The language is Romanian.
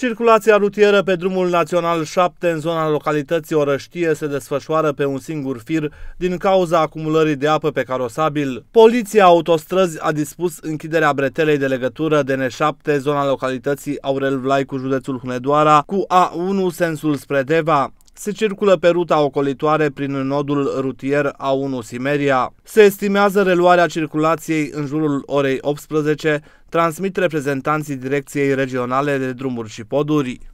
Circulația rutieră pe drumul național 7 în zona localității Orăștie se desfășoară pe un singur fir din cauza acumulării de apă pe carosabil. Poliția Autostrăzi a dispus închiderea bretelei de legătură DN7 zona localității Aurel Vlai cu județul Hunedoara cu A1 sensul spre Deva se circulă pe ruta ocolitoare prin nodul rutier A1 Simeria. Se estimează reluarea circulației în jurul orei 18, transmit reprezentanții Direcției Regionale de Drumuri și Poduri.